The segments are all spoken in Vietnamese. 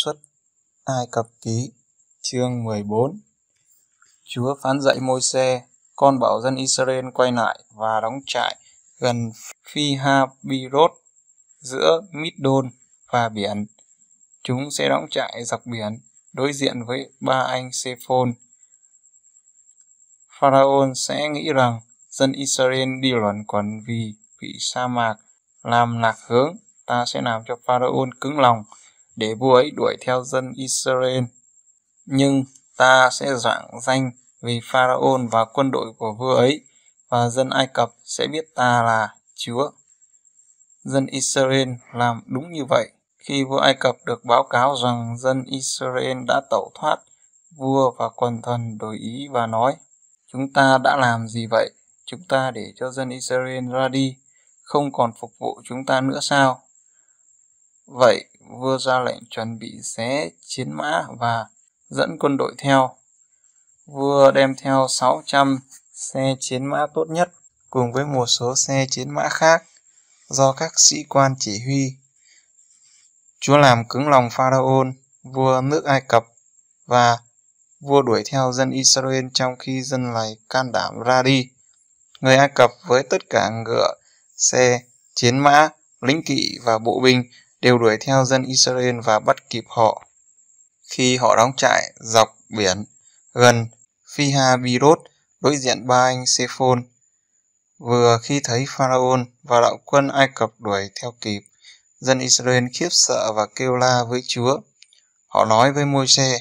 Xuất Ai Cập Ký chương 14 Chúa phán dạy môi xe, con bảo dân Israel quay lại và đóng trại gần Phi ha Habiroth giữa Middon và biển. Chúng sẽ đóng trại dọc biển đối diện với ba anh phôn Pharaon sẽ nghĩ rằng dân Israel đi luẩn quẩn vì bị sa mạc làm lạc hướng, ta sẽ làm cho Pharaon cứng lòng để vua ấy đuổi theo dân Israel. Nhưng ta sẽ rạng danh vì Pharaoh và quân đội của vua ấy và dân Ai Cập sẽ biết ta là Chúa. Dân Israel làm đúng như vậy. Khi vua Ai Cập được báo cáo rằng dân Israel đã tẩu thoát, vua và quần thần đổi ý và nói, chúng ta đã làm gì vậy? Chúng ta để cho dân Israel ra đi, không còn phục vụ chúng ta nữa sao? Vậy vua ra lệnh chuẩn bị xé chiến mã và dẫn quân đội theo. Vua đem theo 600 xe chiến mã tốt nhất cùng với một số xe chiến mã khác do các sĩ quan chỉ huy. Chúa làm cứng lòng pharaon vua nước Ai Cập và vua đuổi theo dân Israel trong khi dân này can đảm ra đi. Người Ai Cập với tất cả ngựa, xe, chiến mã, lính kỵ và bộ binh đều đuổi theo dân Israel và bắt kịp họ. Khi họ đóng trại dọc biển gần phi Birot đối diện ba anh Sephon, vừa khi thấy Pharaon và đạo quân Ai Cập đuổi theo kịp, dân Israel khiếp sợ và kêu la với Chúa. Họ nói với Môi-se,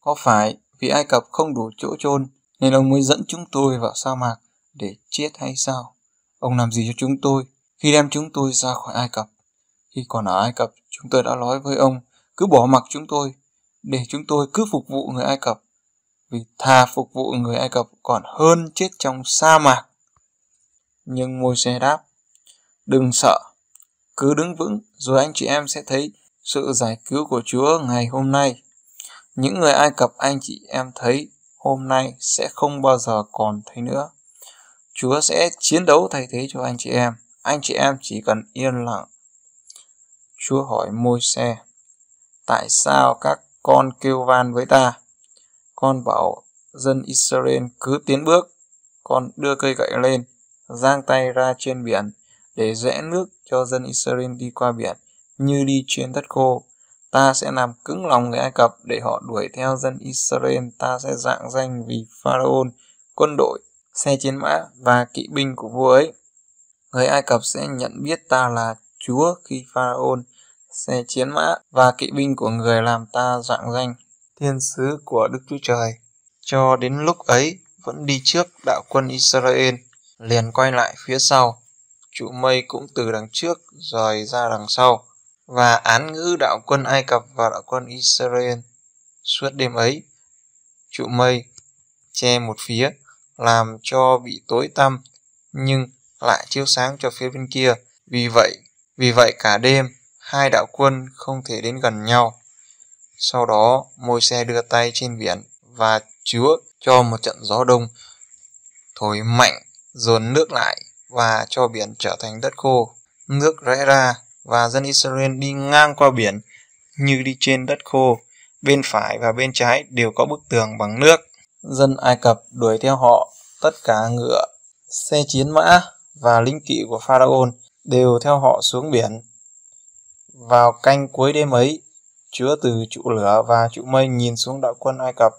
có phải vì Ai Cập không đủ chỗ chôn nên ông mới dẫn chúng tôi vào sa mạc để chết hay sao? Ông làm gì cho chúng tôi khi đem chúng tôi ra khỏi Ai Cập? Khi còn ở Ai Cập, chúng tôi đã nói với ông, cứ bỏ mặc chúng tôi, để chúng tôi cứ phục vụ người Ai Cập. Vì thà phục vụ người Ai Cập còn hơn chết trong sa mạc. Nhưng môi xe đáp, đừng sợ, cứ đứng vững rồi anh chị em sẽ thấy sự giải cứu của Chúa ngày hôm nay. Những người Ai Cập anh chị em thấy hôm nay sẽ không bao giờ còn thấy nữa. Chúa sẽ chiến đấu thay thế cho anh chị em. Anh chị em chỉ cần yên lặng Chúa hỏi Môi-se, tại sao các con kêu van với ta? Con bảo dân Israel cứ tiến bước, con đưa cây gậy lên, giang tay ra trên biển để rẽ nước cho dân Israel đi qua biển như đi trên đất khô. Ta sẽ làm cứng lòng người Ai Cập để họ đuổi theo dân Israel. Ta sẽ dạng danh vì Pharaoh, quân đội, xe chiến mã và kỵ binh của vua ấy. Người Ai Cập sẽ nhận biết ta là Chúa khi Pharaoh xe chiến mã và kỵ binh của người làm ta dạng danh, thiên sứ của Đức Chúa Trời. Cho đến lúc ấy vẫn đi trước đạo quân Israel, liền quay lại phía sau. Trụ mây cũng từ đằng trước rời ra đằng sau và án ngữ đạo quân Ai Cập và đạo quân Israel. Suốt đêm ấy, trụ mây che một phía làm cho bị tối tăm nhưng lại chiếu sáng cho phía bên kia. Vì vậy, vì vậy cả đêm hai đạo quân không thể đến gần nhau. Sau đó, môi xe đưa tay trên biển và chứa cho một trận gió đông thổi mạnh dồn nước lại và cho biển trở thành đất khô. Nước rẽ ra và dân Israel đi ngang qua biển như đi trên đất khô. Bên phải và bên trái đều có bức tường bằng nước. Dân Ai Cập đuổi theo họ, tất cả ngựa, xe chiến mã và lính kỵ của Pharaon đều theo họ xuống biển. Vào canh cuối đêm ấy, Chúa từ trụ lửa và trụ mây nhìn xuống đạo quân Ai Cập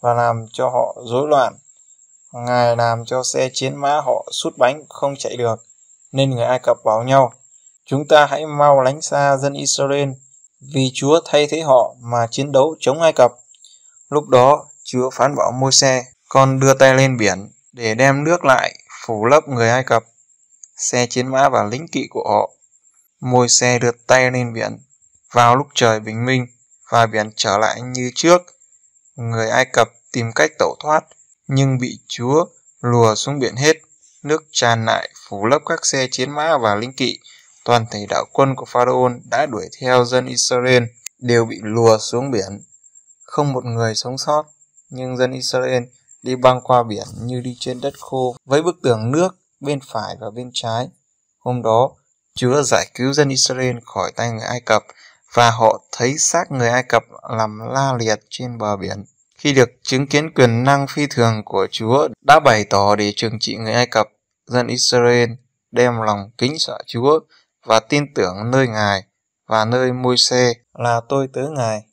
và làm cho họ rối loạn. Ngài làm cho xe chiến mã họ sút bánh không chạy được, nên người Ai Cập bảo nhau, chúng ta hãy mau lánh xa dân Israel, vì Chúa thay thế họ mà chiến đấu chống Ai Cập. Lúc đó, Chúa phán bảo môi xe, con đưa tay lên biển để đem nước lại phủ lấp người Ai Cập. Xe chiến mã và lính kỵ của họ môi xe đưa tay lên biển vào lúc trời bình minh và biển trở lại như trước. Người Ai Cập tìm cách tẩu thoát nhưng bị Chúa lùa xuống biển hết. Nước tràn lại phủ lấp các xe chiến mã và lính kỵ. Toàn thể đạo quân của Pharaoh đã đuổi theo dân Israel đều bị lùa xuống biển. Không một người sống sót, nhưng dân Israel đi băng qua biển như đi trên đất khô với bức tường nước bên phải và bên trái. Hôm đó, Chúa giải cứu dân Israel khỏi tay người Ai Cập và họ thấy xác người Ai Cập nằm la liệt trên bờ biển. Khi được chứng kiến quyền năng phi thường của Chúa đã bày tỏ để trừng trị người Ai Cập, dân Israel đem lòng kính sợ Chúa và tin tưởng nơi Ngài và nơi môi xe là tôi tớ Ngài.